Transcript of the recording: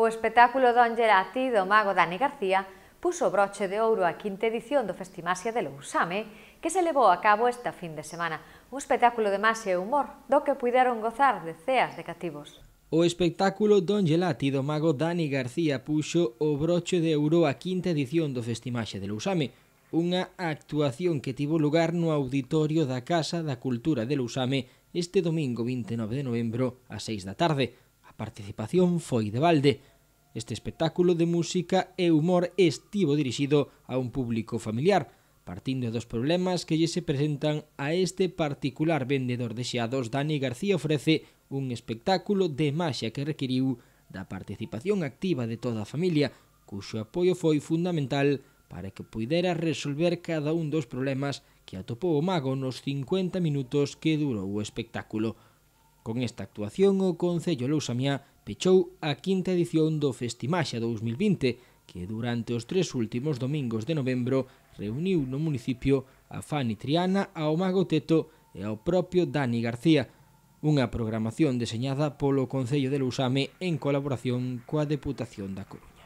O espectáculo Don Gerati do mago Dani García puso broche de ouro a quinta edición do Festimaxia de Lousame que se levou a cabo esta fin de semana. Un espectáculo de maxia e humor do que puideron gozar de ceas de cativos. O espectáculo Don Gelati do mago Dani García puxo o broche de ouro a quinta edición do Festimaxe de Lousame, unha actuación que tivo lugar no auditorio da Casa da Cultura de Lousame este domingo 29 de novembro a 6 da tarde participación foi de balde. Este espectáculo de música e humor estivo dirixido a un público familiar, partindo dos problemas que lle se presentan a este particular vendedor de xeados, Dani García ofrece un espectáculo de maxia que requiriu da participación activa de toda a familia, cuxo apoio foi fundamental para que pudera resolver cada un dos problemas que atopou o mago nos 50 minutos que durou o espectáculo. Con esta actuación, o Concello Lousamiá pechou a quinta edición do Festimaxa 2020, que durante os tres últimos domingos de novembro reuniu no municipio a Fani Triana, ao Mago Teto e ao propio Dani García, unha programación deseñada polo Concello de Lousame en colaboración coa Deputación da Coruña.